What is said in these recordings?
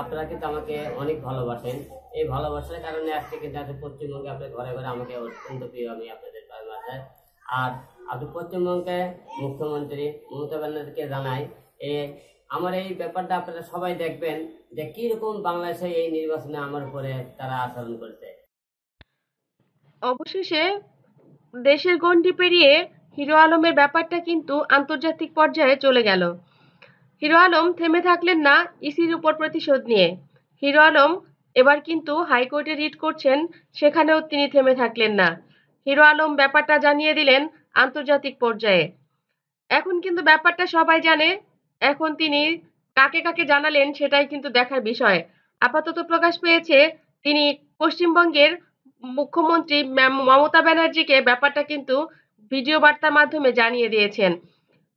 আপনারা কিন্তু আমাকে অনেক ভালোবাসেন এই ভালোবাসার কারণে আজকে কিন্তু আজকে পশ্চিমবঙ্গে আপনার ঘরে ঘরে আমাকে অত্যন্ত প্রিয় আমি আপনাদের ভালোবাসায় আর আপনি পশ্চিমবঙ্গে মুখ্যমন্ত্রী মমতা ব্যানার্জিকে জানাই এ আমার এই ব্যাপারটা আপনারা সবাই দেখবেন যে কীরকম বাংলাদেশে এই নির্বাচনে আমার উপরে তারা আচরণ করছে অবশেষে দেশের গণ্ডি পেরিয়ে হিরো আলমের ব্যাপারটা কিন্তু আন্তর্জাতিক পর্যায়ে চলে গেল হিরো আলম থেমে থাকলেন না ইসির উপর প্রতিশোধ নিয়ে হিরো আলম এবার কিন্তু হাইকোর্টে রিট করছেন সেখানেও তিনি থেমে থাকলেন না হিরো আলম ব্যাপারটা জানিয়ে দিলেন আন্তর্জাতিক পর্যায়ে এখন কিন্তু ব্যাপারটা সবাই জানে এখন তিনি কাকে কাকে জানালেন সেটাই কিন্তু দেখার বিষয় আপাতত প্রকাশ পেয়েছে তিনি পশ্চিমবঙ্গের মুখ্যমন্ত্রী মমতা ব্যানার্জিকে ব্যাপারটা কিন্তু ভিডিও বার্তার মাধ্যমে জানিয়ে দিয়েছেন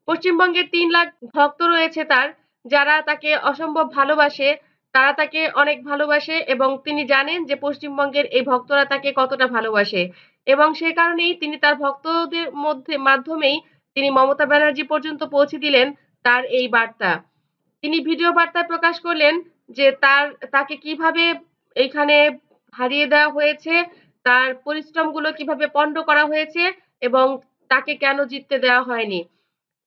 পশ্চিমবঙ্গের তিন লাখ ভক্ত রয়েছে তার যারা তাকে অসম্ভব ভালোবাসে তারা তাকে অনেক ভালোবাসে এবং তিনি জানেন যে পশ্চিমবঙ্গের এই ভক্তরা তাকে কতটা ভালোবাসে এবং সে কারণেই তিনি তার ভক্তদের মধ্যে মাধ্যমেই তিনি মমতা ব্যানার্জি পর্যন্ত পৌঁছে দিলেন তার এই বার্তা তিনি ভিডিও বার্তায় প্রকাশ করলেন যে তার তাকে কিভাবে এখানে হারিয়ে দেওয়া হয়েছে তার পরিশ্রমগুলো কিভাবে পণ্ড করা হয়েছে এবং তাকে কেন জিততে দেওয়া হয়নি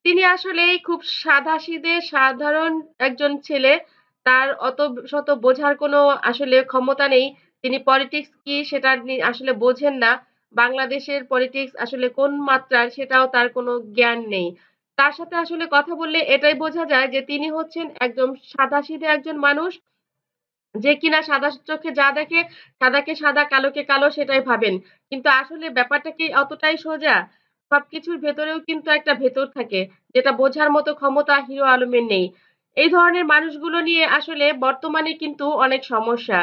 তিনি আসলেই খুব সাধাসিধে সাধারণ একজন ছেলে তার অত শত বোঝার কোনো আসলে ক্ষমতা নেই তিনি পলিটিক্স কি সেটা আসলে বোঝেন না বাংলাদেশের পলিটিক্স আসলে কোন মাত্রার সেটাও তার কোনো জ্ঞান নেই তার সাথে আসলে কথা বললে এটাই বোঝা যায় যে তিনি হচ্ছেন একদম সাদাসিধে একজন মানুষ যে কিনা সাদা চোখে যা দেখে সাদাকে সাদা কালোকে কালো সেটাই ভাবেন কিন্তু আসলে ব্যাপারটা কি অতটাই সোজা সবকিছুর ভেতরেও কিন্তু একটা ভেতর থাকে যেটা বোঝার মতো ক্ষমতা হিরো আলমের নেই এই ধরনের মানুষগুলো নিয়ে আসলে বর্তমানে কিন্তু অনেক সমস্যা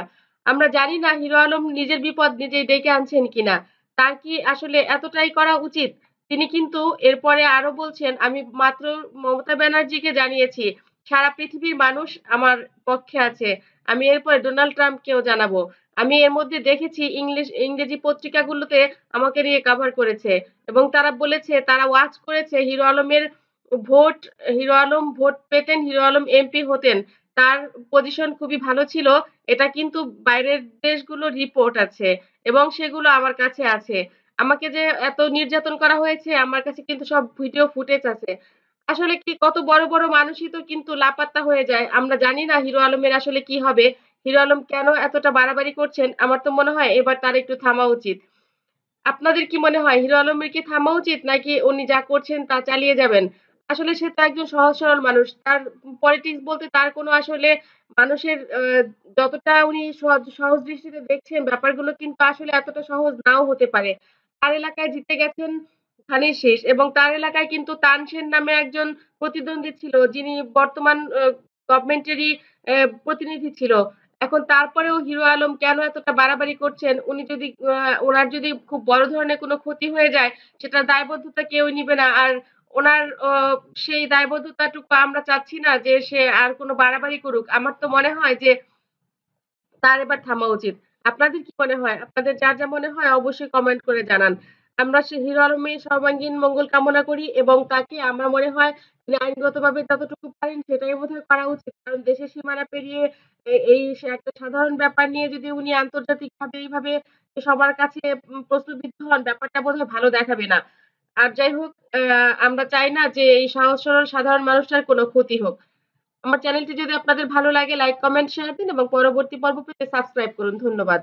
আমরা জানি না হিরো আলম নিজের বিপদ নিজেই ডেকে আনছেন কিনা তার কি আসলে এতটাই করা উচিত তিনি কিন্তু এরপরে আরো বলছেন আমি মাত্র মমতা ব্যানার্জিকে জানিয়েছি সারা পৃথিবীর মানুষ আমার পক্ষে আছে আমি এরপরে ডোনাল্ড ট্রাম্পকেও জানাবো আমি এর মধ্যে দেখেছি ইংলিশ ইংরেজি পত্রিকাগুলোতে আমাকে নিয়ে কাভার করেছে এবং তারা বলেছে তারা ওয়াচ করেছে হিরো আলমের ভোট হিরো আলম ভোট পেতেন হিরো আলম এমপি হতেন তার পজিশন খুবই ভালো ছিল এটা কিন্তু বাইরের দেশগুলোর রিপোর্ট আছে এবং সেগুলো আমার কাছে আছে আমাকে যে এত নির্যাতন করা হয়েছে আমার কাছে কিন্তু সব ভিডিও ফুটেজ আছে আসলে কি কত বড় বড় মানুষই তো কিন্তু লাপাত্তা হয়ে যায় আমরা জানি না হিরো আলমের আসলে কি হবে হিরো আলম কেন এতটা বাড়াবাড়ি করছেন আমার তো মনে হয় এবার তার একটু থামা উচিত আপনাদের কি মনে হয় হিরো আলমের কি থামা উচিত নাকি উনি যা করছেন তা চালিয়ে যাবেন আসলে সে তো একজন সহজ সরল মানুষ তার পলিটিক্স বলতে তার কোনো আসলে মানুষের যতটা উনি সহজ দৃষ্টিতে দেখছেন ব্যাপারগুলো কিন্তু আসলে এতটা সহজ নাও হতে পারে তার এলাকায় জিতে গেছেন ধানের শেষ এবং তার এলাকায় কিন্তু তানসেন নামে একজন প্রতিদ্বন্দ্বী ছিল যিনি বর্তমান গভর্নমেন্টেরই প্রতিনিধি ছিল এখন তারপরেও হিরো আলম কেন এতটা বাড়াবাড়ি করছেন উনি যদি ওনার যদি খুব বড় ধরনের কোনো ক্ষতি হয়ে যায় সেটা দায়বদ্ধতা কেউ নিবে না আর ওনার সেই দায়বদ্ধতাটুকু আমরা চাচ্ছি না যে সে আর কোনো বাড়াবাড়ি করুক আমার তো মনে হয় যে তার এবার থামা উচিত আপনাদের কি মনে হয় আপনাদের যা যা মনে হয় অবশ্যই কমেন্ট করে জানান আমরা সে হিরো আলমের সর্বাঙ্গীন মঙ্গল কামনা করি এবং তাকে আমার মনে হয় তিনি আইনগতভাবে যতটুকু পারেন সেটাই বোধ করা উচিত কারণ দেশের সীমানা পেরিয়ে এই একটা সাধারণ ব্যাপার নিয়ে যদি উনি আন্তর্জাতিকভাবে এইভাবে সবার কাছে প্রশ্নবিদ্ধ হন ব্যাপারটা বোধহয় ভালো দেখাবে না আর যাই হোক আমরা চাই না যে এই সহজ সরল সাধারণ মানুষটার কোনো ক্ষতি হোক আমার চ্যানেলটি যদি আপনাদের ভালো লাগে লাইক কমেন্ট শেয়ার দিন এবং পরবর্তী পর্ব পেতে সাবস্ক্রাইব করুন ধন্যবাদ